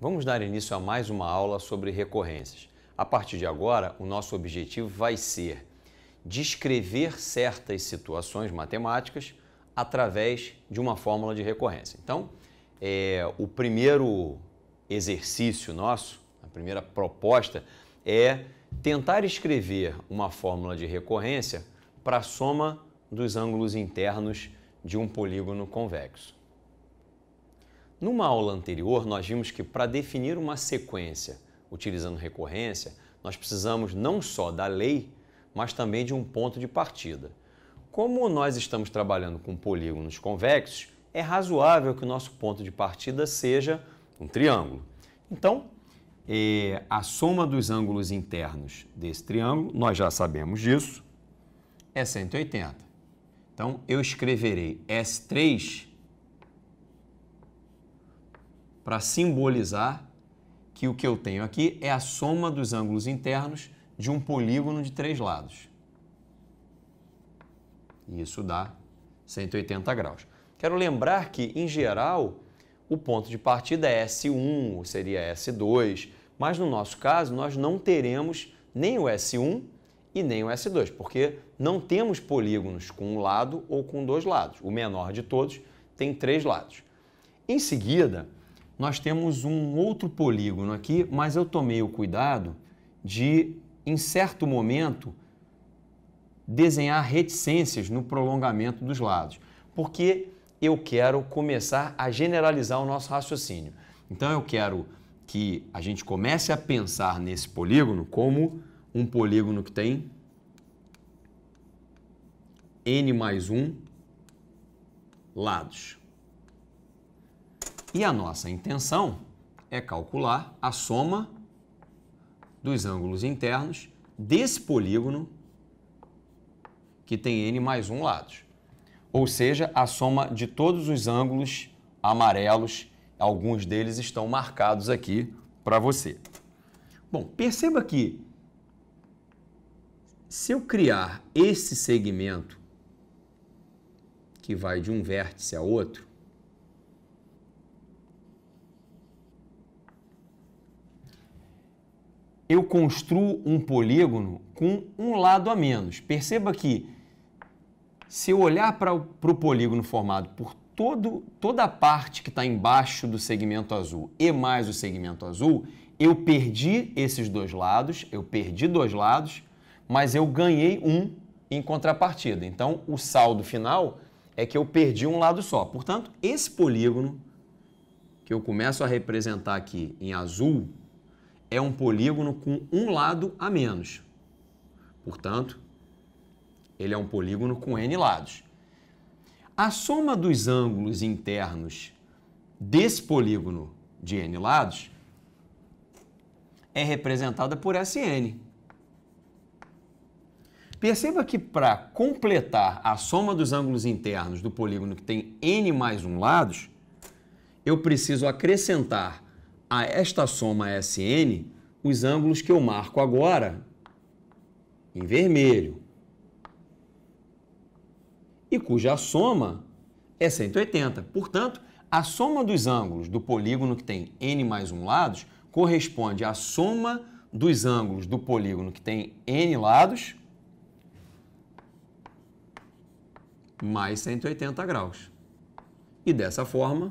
Vamos dar início a mais uma aula sobre recorrências. A partir de agora, o nosso objetivo vai ser descrever certas situações matemáticas através de uma fórmula de recorrência. Então, é, o primeiro exercício nosso, a primeira proposta, é tentar escrever uma fórmula de recorrência para a soma dos ângulos internos de um polígono convexo. Numa aula anterior, nós vimos que para definir uma sequência utilizando recorrência, nós precisamos não só da lei, mas também de um ponto de partida. Como nós estamos trabalhando com polígonos convexos, é razoável que o nosso ponto de partida seja um triângulo. Então, é, a soma dos ângulos internos desse triângulo, nós já sabemos disso, é 180. Então, eu escreverei S3 para simbolizar que o que eu tenho aqui é a soma dos ângulos internos de um polígono de três lados. E isso dá 180 graus. Quero lembrar que, em geral, o ponto de partida é S1, ou seria S2, mas no nosso caso nós não teremos nem o S1 e nem o S2, porque não temos polígonos com um lado ou com dois lados. O menor de todos tem três lados. Em seguida, nós temos um outro polígono aqui, mas eu tomei o cuidado de, em certo momento, desenhar reticências no prolongamento dos lados, porque eu quero começar a generalizar o nosso raciocínio. Então eu quero que a gente comece a pensar nesse polígono como um polígono que tem n mais 1 lados. E a nossa intenção é calcular a soma dos ângulos internos desse polígono que tem n mais 1 lados. Ou seja, a soma de todos os ângulos amarelos, alguns deles estão marcados aqui para você. Bom, perceba que se eu criar esse segmento que vai de um vértice a outro, eu construo um polígono com um lado a menos. Perceba que se eu olhar para o polígono formado por todo, toda a parte que está embaixo do segmento azul e mais o segmento azul, eu perdi esses dois lados, eu perdi dois lados, mas eu ganhei um em contrapartida. Então, o saldo final é que eu perdi um lado só. Portanto, esse polígono que eu começo a representar aqui em azul, é um polígono com um lado a menos. Portanto, ele é um polígono com n lados. A soma dos ângulos internos desse polígono de n lados é representada por Sn. Perceba que para completar a soma dos ângulos internos do polígono que tem n mais um lados, eu preciso acrescentar a esta soma SN os ângulos que eu marco agora em vermelho e cuja soma é 180. Portanto, a soma dos ângulos do polígono que tem n mais 1 lados corresponde à soma dos ângulos do polígono que tem n lados mais 180 graus. E dessa forma,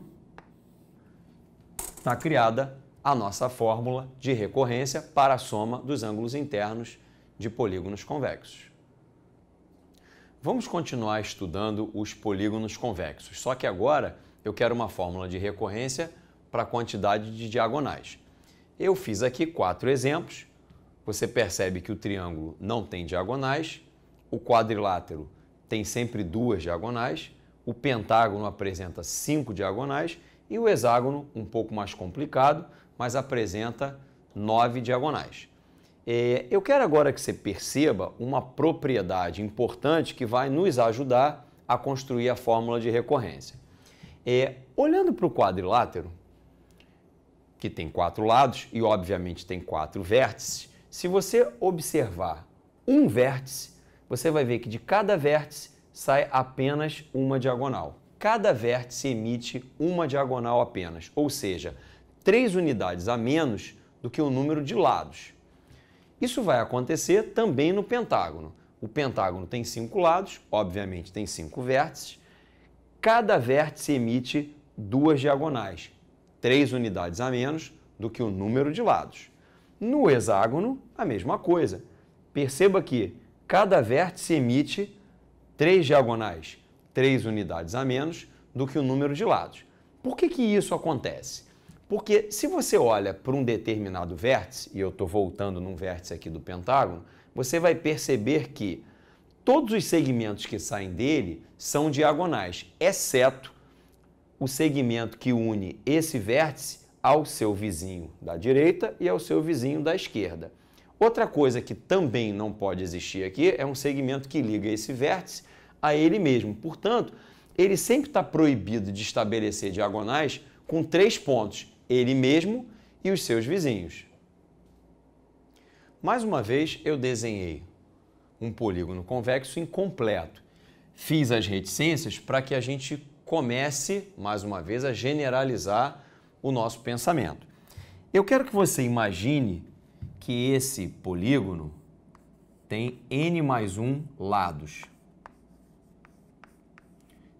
está criada a nossa fórmula de recorrência para a soma dos ângulos internos de polígonos convexos. Vamos continuar estudando os polígonos convexos, só que agora eu quero uma fórmula de recorrência para a quantidade de diagonais. Eu fiz aqui quatro exemplos. Você percebe que o triângulo não tem diagonais, o quadrilátero tem sempre duas diagonais, o pentágono apresenta cinco diagonais e o hexágono, um pouco mais complicado, mas apresenta nove diagonais. É, eu quero agora que você perceba uma propriedade importante que vai nos ajudar a construir a fórmula de recorrência. É, olhando para o quadrilátero, que tem quatro lados e, obviamente, tem quatro vértices, se você observar um vértice, você vai ver que de cada vértice sai apenas uma diagonal cada vértice emite uma diagonal apenas, ou seja, três unidades a menos do que o número de lados. Isso vai acontecer também no pentágono. O pentágono tem cinco lados, obviamente tem cinco vértices. Cada vértice emite duas diagonais, três unidades a menos do que o número de lados. No hexágono, a mesma coisa. Perceba que cada vértice emite três diagonais, três unidades a menos do que o número de lados. Por que, que isso acontece? Porque se você olha para um determinado vértice, e eu estou voltando num vértice aqui do pentágono, você vai perceber que todos os segmentos que saem dele são diagonais, exceto o segmento que une esse vértice ao seu vizinho da direita e ao seu vizinho da esquerda. Outra coisa que também não pode existir aqui é um segmento que liga esse vértice a ele mesmo. Portanto, ele sempre está proibido de estabelecer diagonais com três pontos: ele mesmo e os seus vizinhos. Mais uma vez, eu desenhei um polígono convexo incompleto. Fiz as reticências para que a gente comece, mais uma vez, a generalizar o nosso pensamento. Eu quero que você imagine que esse polígono tem n mais 1 lados.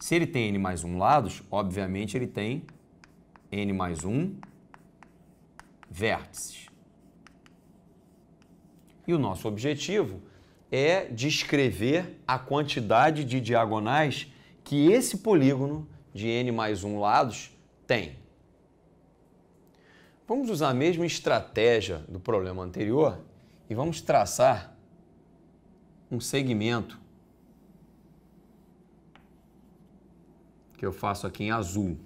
Se ele tem n mais 1 lados, obviamente ele tem n mais 1 vértices. E o nosso objetivo é descrever a quantidade de diagonais que esse polígono de n mais 1 lados tem. Vamos usar a mesma estratégia do problema anterior e vamos traçar um segmento que eu faço aqui em azul.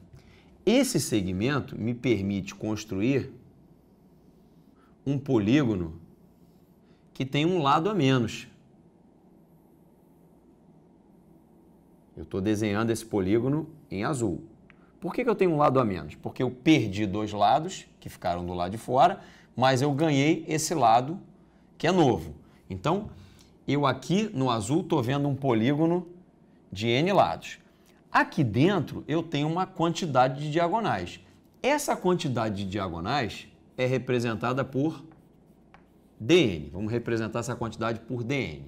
Esse segmento me permite construir um polígono que tem um lado a menos. Eu estou desenhando esse polígono em azul. Por que, que eu tenho um lado a menos? Porque eu perdi dois lados que ficaram do lado de fora, mas eu ganhei esse lado que é novo. Então, eu aqui no azul estou vendo um polígono de N lados. Aqui dentro eu tenho uma quantidade de diagonais. Essa quantidade de diagonais é representada por dn. Vamos representar essa quantidade por dn.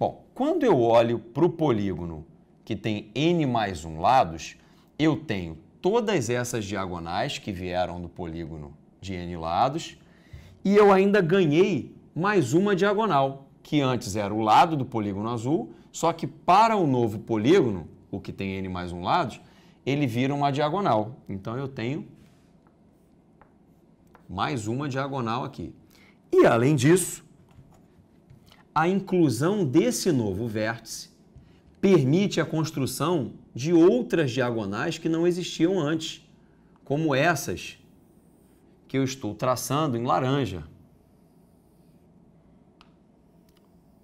Bom, quando eu olho para o polígono que tem n mais 1 lados, eu tenho todas essas diagonais que vieram do polígono de n lados e eu ainda ganhei mais uma diagonal, que antes era o lado do polígono azul, só que para o novo polígono o que tem n mais um lado, ele vira uma diagonal. Então eu tenho mais uma diagonal aqui. E além disso, a inclusão desse novo vértice permite a construção de outras diagonais que não existiam antes, como essas que eu estou traçando em laranja.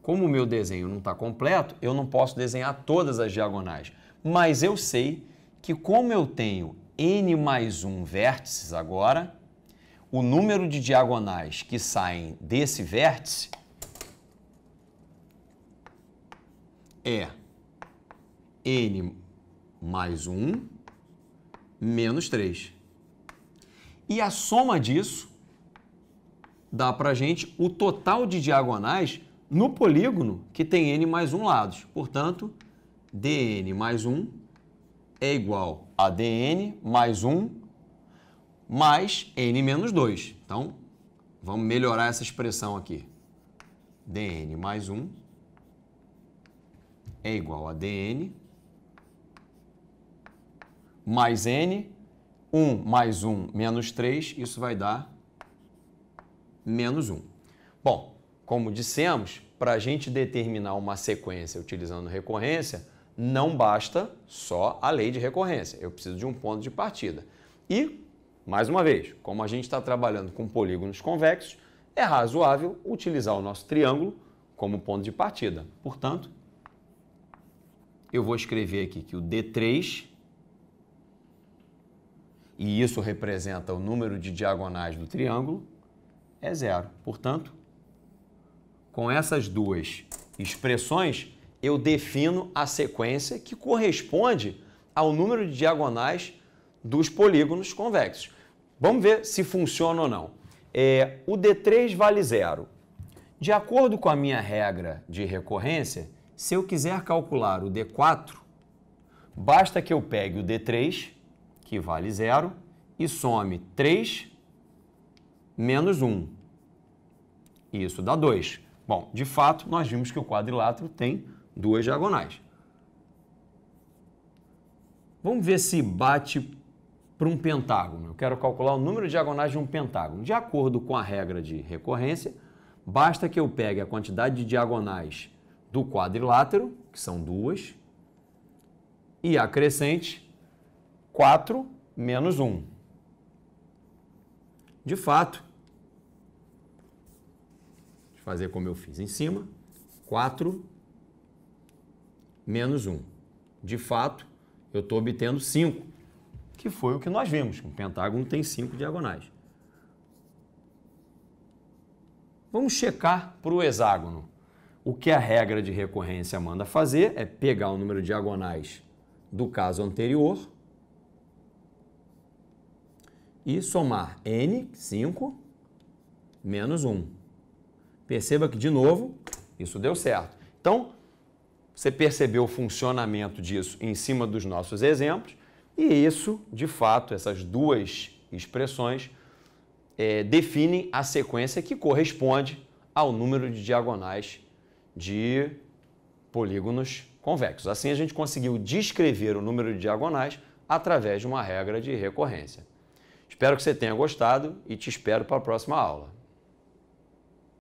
Como o meu desenho não está completo, eu não posso desenhar todas as diagonais mas eu sei que como eu tenho n mais 1 vértices agora, o número de diagonais que saem desse vértice é n mais 1 menos 3. E a soma disso dá para a gente o total de diagonais no polígono que tem n mais 1 lados. Portanto, dn mais 1 é igual a dn mais 1 mais n menos 2. Então, vamos melhorar essa expressão aqui. dn mais 1 é igual a dn mais n, 1 mais 1 menos 3, isso vai dar menos 1. Bom, como dissemos, para a gente determinar uma sequência utilizando recorrência, não basta só a lei de recorrência, eu preciso de um ponto de partida. E, mais uma vez, como a gente está trabalhando com polígonos convexos, é razoável utilizar o nosso triângulo como ponto de partida. Portanto, eu vou escrever aqui que o D3, e isso representa o número de diagonais do triângulo, é zero. Portanto, com essas duas expressões, eu defino a sequência que corresponde ao número de diagonais dos polígonos convexos. Vamos ver se funciona ou não. É, o D3 vale zero. De acordo com a minha regra de recorrência, se eu quiser calcular o D4, basta que eu pegue o D3, que vale zero, e some 3 menos 1. Isso dá 2. Bom, de fato, nós vimos que o quadrilátero tem duas diagonais. Vamos ver se bate para um pentágono. Eu quero calcular o número de diagonais de um pentágono. De acordo com a regra de recorrência, basta que eu pegue a quantidade de diagonais do quadrilátero, que são duas, e acrescente 4 menos 1. De fato, fazer como eu fiz em cima, 4 menos 1. De fato, eu estou obtendo 5, que foi o que nós vimos. O pentágono tem 5 diagonais. Vamos checar para o hexágono. O que a regra de recorrência manda fazer é pegar o número de diagonais do caso anterior e somar n, 5, menos 1. Perceba que, de novo, isso deu certo. Então, você percebeu o funcionamento disso em cima dos nossos exemplos, e isso, de fato, essas duas expressões é, definem a sequência que corresponde ao número de diagonais de polígonos convexos. Assim, a gente conseguiu descrever o número de diagonais através de uma regra de recorrência. Espero que você tenha gostado e te espero para a próxima aula.